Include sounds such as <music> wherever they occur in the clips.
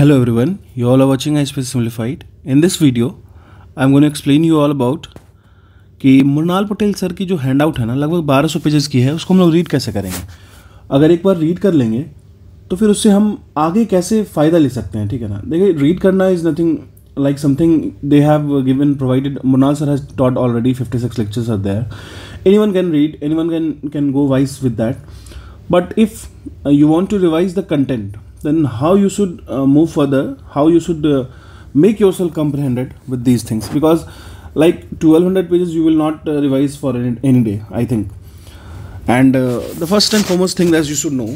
Hello everyone, you all are watching iSpace Simplified. In this video, I am going to explain you all about कि Mrinal Patel sir की जो hand out है ना लगभग 1200 pages की है उसको हम लोग रीड कैसे करेंगे अगर एक बार रीड कर लेंगे तो फिर उससे हम आगे कैसे फ़ायदा ले सकते हैं ठीक है ना देखिए रीड करना is nothing like something they have given provided Munal sir has taught already 56 lectures are there anyone can read anyone can can go wise with that but if uh, you want to revise the content then how you should uh, move further how you should uh, make yourself comprehended with these things because like 1200 pages you will not uh, revise for any, any, day i think and the first and foremost thing that you should know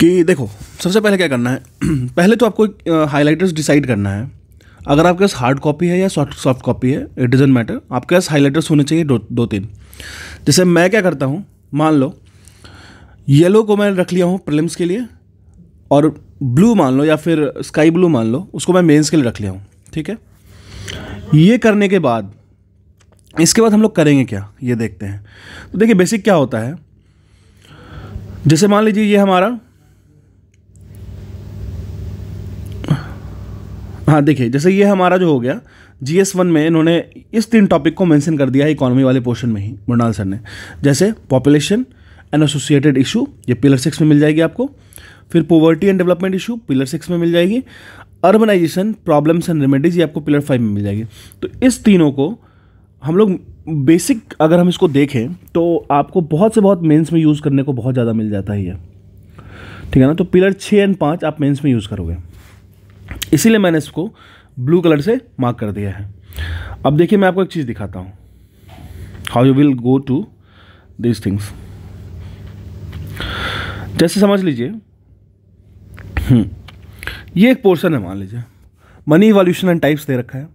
कि देखो सबसे पहले क्या करना है <clears throat> पहले तो आपको हाईलाइटर्स uh, डिसाइड करना है अगर आपके पास हार्ड कॉपी है या सॉफ्ट सॉफ्ट कॉपी है इट डजेंट मैटर आपके पास हाईलाइटर्स होने चाहिए दो दो तीन जैसे मैं क्या करता हूँ मान लो येलो को मैं रख लिया हूँ प्रिलिम्स के लिए और ब्लू मान लो या फिर स्काई ब्लू मान लो उसको मैं मेंस के लिए रख लिया हूँ ठीक है ये करने के बाद इसके बाद हम लोग करेंगे क्या ये देखते हैं तो देखिए बेसिक क्या होता है जैसे मान लीजिए ये हमारा हाँ देखिए जैसे ये हमारा जो हो गया जी एस वन में इन्होंने इस तीन टॉपिक को मेंशन कर दिया है इकोनॉमी वाले पोर्शन में ही मृणाल सर ने जैसे पॉपुलेशन एंड एसोसिएटेड इशू ये पिलर सिक्स में मिल जाएगी आपको फिर poverty and development issue pillar six में मिल जाएगी अर्बनाइजेशन प्रॉब्लम्स एंड रेमेडीज ये आपको पिलर फाइव में मिल जाएगी तो इस तीनों को हम लोग बेसिक अगर हम इसको देखें तो आपको बहुत से बहुत मेंस में यूज़ करने को बहुत ज़्यादा मिल जाता है ये ठीक है ना तो पिलर छः एंड पाँच आप मेंस में यूज़ करोगे इसीलिए मैंने इसको ब्लू कलर से मार्क कर दिया है अब देखिए मैं आपको एक चीज़ दिखाता हूँ how you will go to this things जैसे समझ लीजिए हम्म। ये एक पोर्शन है मान लीजिए मनी वॉल्यूशन एंड टाइप्स दे रखा है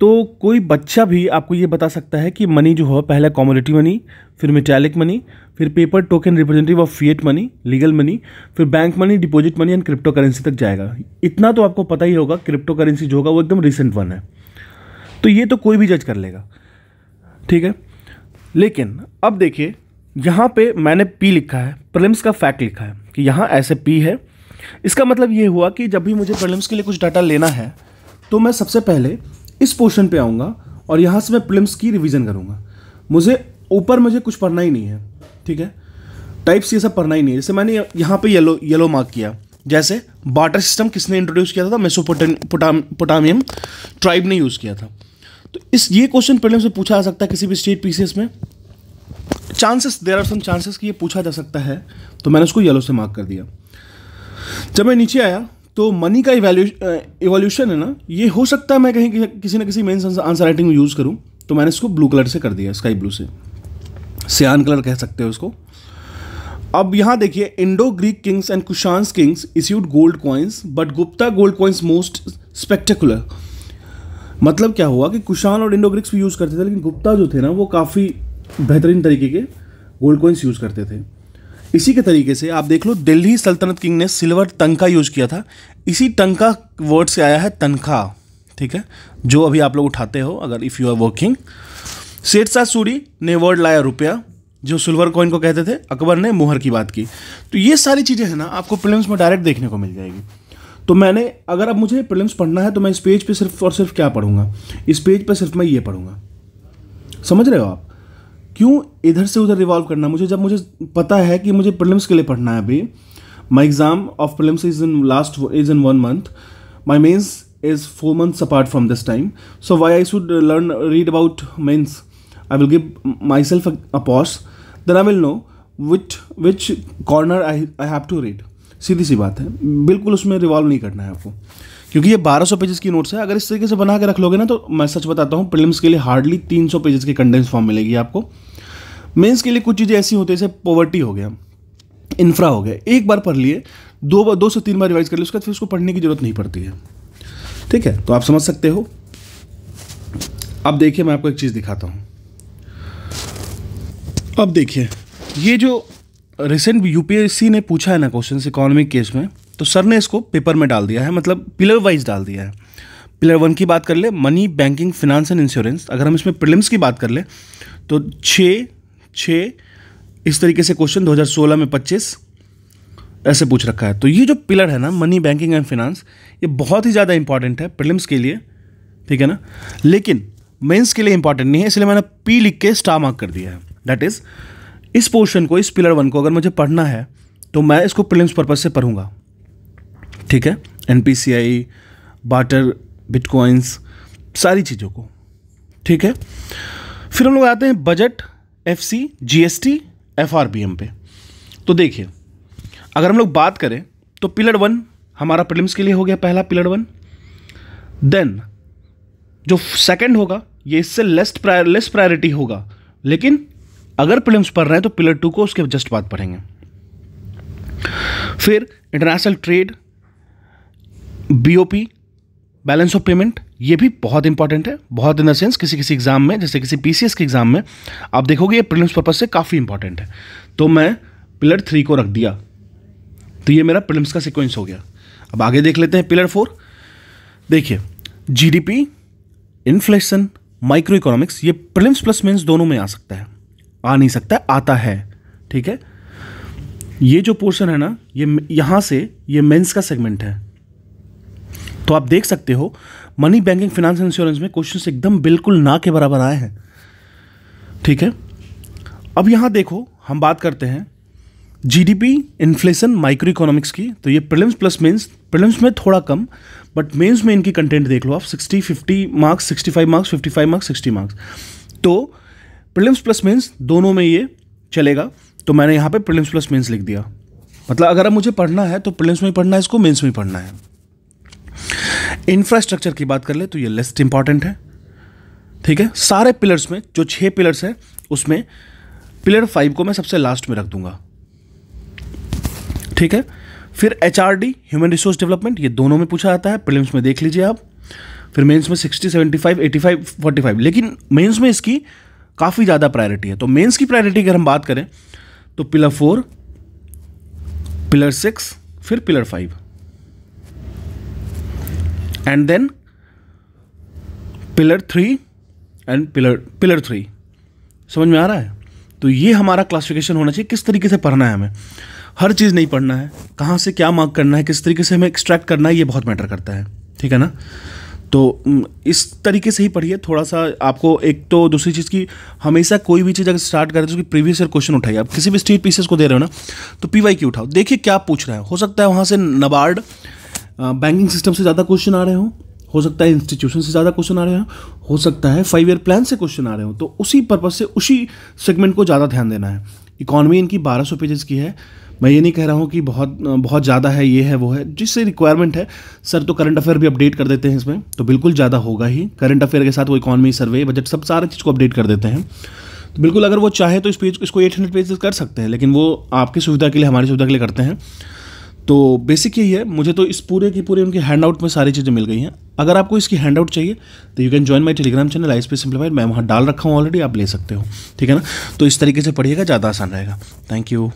तो कोई बच्चा भी आपको ये बता सकता है कि मनी जो है पहले कॉमोडिटी मनी फिर मिटैलिक मनी फिर paper token representative of fiat money legal money फिर bank money deposit money and crypto currency तक जाएगा इतना तो आपको पता ही होगा क्रिप्टो करेंसी जो होगा वो एकदम रिसेंट वन है तो ये तो कोई भी जज कर लेगा ठीक है लेकिन अब देखिए यहाँ पे मैंने पी लिखा है प्रिलिम्स का फैक्ट लिखा है कि यहाँ ऐसे पी है इसका मतलब ये हुआ कि जब भी मुझे प्रिलिम्स के लिए कुछ डाटा लेना है तो मैं सबसे पहले इस पोर्शन पे आऊँगा और यहाँ से मैं प्रिलिम्स की रिवीजन करूँगा मुझे ऊपर मुझे कुछ पढ़ना ही नहीं है ठीक है टाइप्स ये सब पढ़ना ही नहीं है जैसे मैंने यहाँ पे येलो येलो मार्क किया जैसे बाटर सिस्टम किसने इंट्रोड्यूस किया था मेसोपोटामियम ट्राइब ने यूज़ किया था तो इस ये क्वेश्चन प्रिलिम्स में पूछा जा सकता है किसी भी स्टेट पीसीएस में chances there are some chances कि ये पूछा जा सकता है तो मैंने उसको येलो से मार्क कर दिया जब मैं नीचे आया तो मनी का इवोल्यूशन है ना ये हो सकता है मैं कहीं किसी ना किसी मेन आंसर राइटिंग में यूज़ करूँ तो मैंने इसको ब्लू कलर से कर दिया स्काई ब्लू से सियान कलर कह सकते हो उसको अब यहाँ देखिए Indo Greek kings and Kushans kings issued gold coins but Gupta gold coins most spectacular मतलब क्या हुआ कि कुशान और इंडो ग्रीक्स भी यूज़ करते थे लेकिन गुप्ता जो थे ना वो काफ़ी बेहतरीन तरीके के गोल्ड कॉइन्स यूज़ करते थे इसी के तरीके से आप देख लो दिल्ली सल्तनत किंग ने सिल्वर टंग यूज़ किया था इसी टंका वर्ड से आया है तनख्वाह ठीक है जो अभी आप लोग उठाते हो अगर if you are working Shah Suri ने वर्ड लाया रुपया जो सिल्वर कॉइन को कहते थे अकबर ने मुहर की बात की तो ये सारी चीज़ें हैं ना आपको फिल्म में डायरेक्ट देखने को मिल जाएगी तो मैंने अगर अब मुझे प्रिलिम्स पढ़ना है तो मैं इस पेज पे सिर्फ और सिर्फ क्या पढ़ूंगा इस पेज पे सिर्फ मैं ये पढ़ूंगा समझ रहे हो आप क्यों इधर से उधर रिवॉल्व करना मुझे जब मुझे पता है कि मुझे प्रिलिम्स के लिए पढ़ना है अभी my exam of prelims is in last is in one month my mains is four months apart from this time so why I should learn read about mains I will give myself a pause then I will know which which corner I I have to read सीधी सी बात है बिल्कुल उसमें revolve नहीं करना है आपको क्योंकि ये 1200 पेजेस की नोट्स है अगर इस तरीके से बना के रख लोगे ना तो मैं सच बताता हूँ प्रिलिम्स के लिए हार्डली 300 पेजेस की कंडेंस फॉर्म मिलेगी आपको मेंस के लिए कुछ चीज़ें ऐसी होती है जैसे पॉवर्टी हो गया इंफ्रा हो गया एक बार पढ़ लिए दो बार दो से तीन बार रिवाइज कर लिए उसके बाद फिर उसको पढ़ने की ज़रूरत नहीं पड़ती है ठीक है तो आप समझ सकते हो अब देखिए मैं आपको एक चीज़ दिखाता हूँ अब देखिए ये जो रिसेंट यूपीएससी ने पूछा है ना क्वेश्चन इकोनॉमिक केस में तो सर ने इसको पेपर में डाल दिया है मतलब पिलर वाइज डाल दिया है पिलर वन की बात कर ले money banking finance and insurance अगर हम इसमें प्रिलिम्स की बात कर ले तो छः छः इस तरीके से क्वेश्चन 2016 में 25 ऐसे पूछ रखा है तो ये जो पिलर है ना मनी बैंकिंग एंड फिनांस ये बहुत ही ज़्यादा इंपॉर्टेंट है प्रिलिम्स के लिए ठीक है ना लेकिन मेंस के लिए इंपॉर्टेंट नहीं है इसलिए मैंने पी लिख के स्टार मार्क कर दिया है दैट इज़ इस पोर्शन को इस पिलर वन को अगर मुझे पढ़ना है तो मैं इसको प्रिलिम्स पर्पज़ से पढ़ूंगा ठीक है एन बाटर बिटकॉइंस सारी चीज़ों को ठीक है फिर हम लोग आते हैं budget F C G S T F R B M पे तो देखिए अगर हम लोग बात करें तो पिलर वन हमारा प्रिलिम्स के लिए हो गया पहला पिलर वन देन जो सेकंड होगा ये इससे लेस प्रायर लेस प्रायोरिटी होगा लेकिन अगर प्रिलिम्स पढ़ रहे हैं तो पिलर टू को उसके जस्ट बाद पढ़ेंगे फिर international trade BOP balance of payment ये भी बहुत इंपॉर्टेंट है बहुत इन द सेंस किसी किसी एग्जाम में जैसे किसी पीसीएस के एग्जाम में आप देखोगे ये प्रिलिम्स पर्पज से काफ़ी इंपॉर्टेंट है तो मैं पिलर थ्री को रख दिया तो ये मेरा प्रिलिम्स का सिक्वेंस हो गया अब आगे देख लेते हैं पिलर फोर देखिए जीडीपी इन्फ्लेशन माइक्रो इकोनॉमिक्स ये प्रिलिम्स प्लस मीन्स दोनों में आ सकता है आ नहीं सकता आता है ठीक है ये जो पोर्शन है ना ये यहाँ से ये मेंस का सेगमेंट है तो आप देख सकते हो मनी बैंकिंग फाइनेंस इंश्योरेंस में क्वेश्चन एकदम बिल्कुल ना के बराबर आए हैं ठीक है अब यहाँ देखो हम बात करते हैं जीडीपी इन्फ्लेशन माइक्रो इकोनॉमिक्स की तो ये प्रिलिम्स प्लस मेंस प्रिलिम्स में थोड़ा कम बट मेंस में इनकी कंटेंट देख लो आप 60 50 मार्क्स 65 मार्क्स 55 मार्क्स 60 मार्क्स तो प्रिलिम्स प्लस मेंस दोनों में ये चलेगा तो मैंने यहाँ पे प्रिलिम्स प्लस मेंस लिख दिया मतलब अगर अब मुझे पढ़ना है तो प्रिलिम्स में ही पढ़ना है इसको मेंस में ही पढ़ना है इंफ्रास्ट्रक्चर की बात कर ले तो ये लेस्ट इंपॉर्टेंट है ठीक है सारे पिलर्स में जो छह पिलर्स हैं उसमें पिलर फाइव को मैं सबसे लास्ट में रख दूंगा ठीक है फिर एच ह्यूमन रिसोर्स डेवलपमेंट ये दोनों में पूछा जाता है प्रिलिम्स में देख लीजिए आप फिर मेंस में 60, 75, 85, 45 लेकिन मेंस में इसकी काफ़ी ज़्यादा प्रायोरिटी है तो मेंस की प्रायोरिटी अगर हम बात करें तो पिलर फोर पिलर सिक्स फिर pillar five and then pillar three and pillar pillar three समझ में आ रहा है तो ये हमारा क्लासिफिकेशन होना चाहिए किस तरीके से पढ़ना है हमें हर चीज़ नहीं पढ़ना है कहाँ से क्या मार्क करना है किस तरीके से हमें एक्सट्रैक्ट करना है ये बहुत मैटर करता है ठीक है ना तो इस तरीके से ही पढ़िए थोड़ा सा आपको एक तो दूसरी चीज़ की हमेशा कोई भी चीज़ अगर स्टार्ट करें तो उसकी प्रीवियस ईयर क्वेश्चन उठाइए आप किसी भी स्टेट पीसेस को दे रहे हो ना तो पी वाई की उठाओ देखिए क्या पूछ रहा है हो सकता है वहाँ से नबार्ड बैंकिंग सिस्टम से ज़्यादा क्वेश्चन आ रहे हो हो सकता है इंस्टीट्यूशन से ज़्यादा क्वेश्चन आ रहे हो हो सकता है फाइव ईयर प्लान से क्वेश्चन आ रहे हो तो उसी पर्पज़ से उसी सेगमेंट को ज़्यादा ध्यान देना है इकॉनमी इनकी 1200 पेजेस की है मैं ये नहीं कह रहा हूँ कि बहुत बहुत ज़्यादा है ये है वो है जिससे रिक्वायरमेंट है सर तो करंट अफेयर भी अपडेट कर देते हैं इसमें तो बिल्कुल ज़्यादा होगा ही करंट अफेयर के साथ वो इकॉनमी सर्वे बजट सब सारे चीज़ को अपडेट कर देते हैं तो बिल्कुल अगर वो चाहे तो इस पेज इसको एट हंड्रेड पेजेस कर सकते हैं लेकिन वो आपकी सुविधा के लिए हमारी सुविधा के लिए करते हैं तो बेसिक यही है मुझे तो इस पूरे की पूरे उनके हैंड आउट में सारी चीज़ें मिल गई हैं अगर आपको इसकी हैंड आउट चाहिए तो you can join my telegram channel I S simplified simplified मैं वहाँ डाल रखा हूँ ऑलरेडी आप ले सकते हो ठीक है ना तो इस तरीके से पढ़िएगा ज़्यादा आसान रहेगा थैंक यू